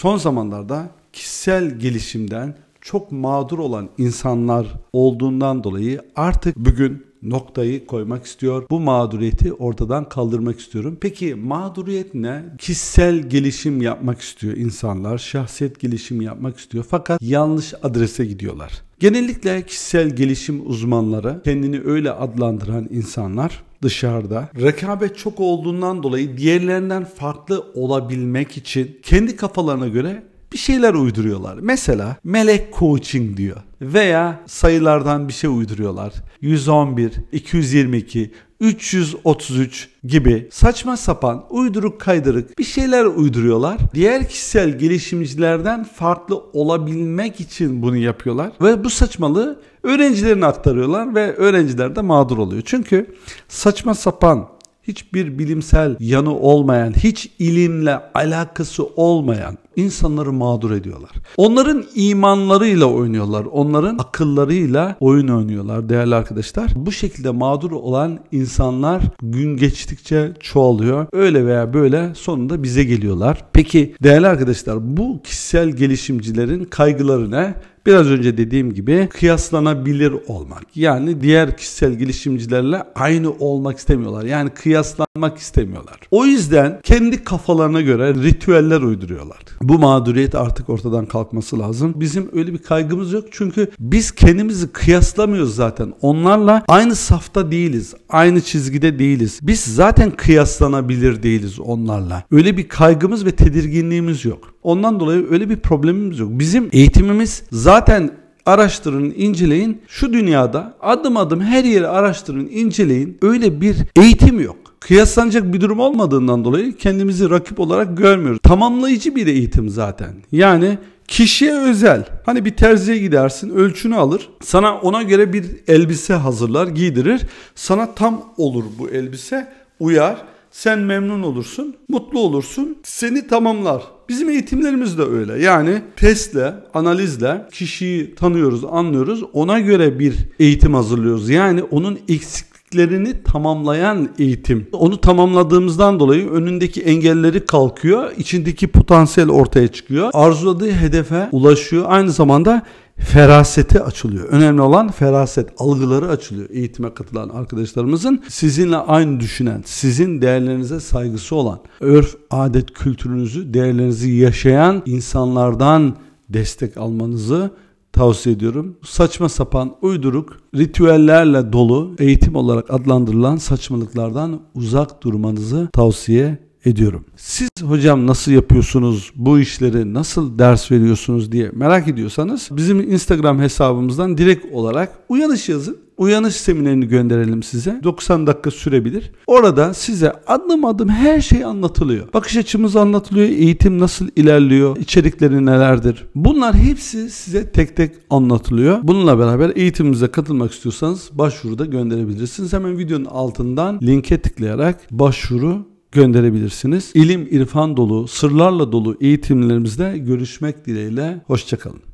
son zamanlarda kişisel gelişimden çok mağdur olan insanlar olduğundan dolayı artık bugün noktayı koymak istiyor. Bu mağduriyeti ortadan kaldırmak istiyorum. Peki mağduriyet ne? Kişisel gelişim yapmak istiyor insanlar. Şahsiyet gelişim yapmak istiyor. Fakat yanlış adrese gidiyorlar. Genellikle kişisel gelişim uzmanları kendini öyle adlandıran insanlar dışarıda rekabet çok olduğundan dolayı diğerlerinden farklı olabilmek için kendi kafalarına göre bir şeyler uyduruyorlar. Mesela melek coaching diyor veya sayılardan bir şey uyduruyorlar. 111, 222, 333 gibi saçma sapan uyduruk kaydırık bir şeyler uyduruyorlar. Diğer kişisel gelişimcilerden farklı olabilmek için bunu yapıyorlar ve bu saçmalığı öğrencilerine aktarıyorlar ve öğrenciler de mağdur oluyor. Çünkü saçma sapan hiçbir bilimsel yanı olmayan, hiç ilimle alakası olmayan insanları mağdur ediyorlar. Onların imanlarıyla oynuyorlar. Onların akıllarıyla oyun oynuyorlar değerli arkadaşlar. Bu şekilde mağdur olan insanlar gün geçtikçe çoğalıyor. Öyle veya böyle sonunda bize geliyorlar. Peki değerli arkadaşlar bu kişisel gelişimcilerin kaygıları ne? biraz önce dediğim gibi kıyaslanabilir olmak. Yani diğer kişisel gelişimcilerle aynı olmak istemiyorlar. Yani kıyaslanmak istemiyorlar. O yüzden kendi kafalarına göre ritüeller uyduruyorlar. Bu mağduriyet artık ortadan kalkması lazım. Bizim öyle bir kaygımız yok. Çünkü biz kendimizi kıyaslamıyoruz zaten. Onlarla aynı safta değiliz. Aynı çizgide değiliz. Biz zaten kıyaslanabilir değiliz onlarla. Öyle bir kaygımız ve tedirginliğimiz yok. Ondan dolayı öyle bir problemimiz yok. Bizim eğitimimiz zaten araştırın, inceleyin. Şu dünyada adım adım her yeri araştırın, inceleyin. Öyle bir eğitim yok kıyaslanacak bir durum olmadığından dolayı kendimizi rakip olarak görmüyoruz. Tamamlayıcı bir eğitim zaten. Yani kişiye özel. Hani bir terziye gidersin, ölçünü alır. Sana ona göre bir elbise hazırlar, giydirir. Sana tam olur bu elbise, uyar. Sen memnun olursun, mutlu olursun, seni tamamlar. Bizim eğitimlerimiz de öyle. Yani testle, analizle kişiyi tanıyoruz, anlıyoruz. Ona göre bir eğitim hazırlıyoruz. Yani onun eksik eksiklerini tamamlayan eğitim. Onu tamamladığımızdan dolayı önündeki engelleri kalkıyor, içindeki potansiyel ortaya çıkıyor. Arzuladığı hedefe ulaşıyor. Aynı zamanda feraseti açılıyor. Önemli olan feraset, algıları açılıyor. Eğitime katılan arkadaşlarımızın sizinle aynı düşünen, sizin değerlerinize saygısı olan, örf, adet, kültürünüzü, değerlerinizi yaşayan insanlardan destek almanızı tavsiye ediyorum. Saçma sapan, uyduruk, ritüellerle dolu eğitim olarak adlandırılan saçmalıklardan uzak durmanızı tavsiye ediyorum. Siz hocam nasıl yapıyorsunuz, bu işleri nasıl ders veriyorsunuz diye merak ediyorsanız bizim Instagram hesabımızdan direkt olarak uyanış yazın uyanış seminerini gönderelim size. 90 dakika sürebilir. Orada size adım adım her şey anlatılıyor. Bakış açımız anlatılıyor. Eğitim nasıl ilerliyor? içerikleri nelerdir? Bunlar hepsi size tek tek anlatılıyor. Bununla beraber eğitimimize katılmak istiyorsanız başvuru da gönderebilirsiniz. Hemen videonun altından linke tıklayarak başvuru gönderebilirsiniz. İlim irfan dolu, sırlarla dolu eğitimlerimizde görüşmek dileğiyle. Hoşçakalın.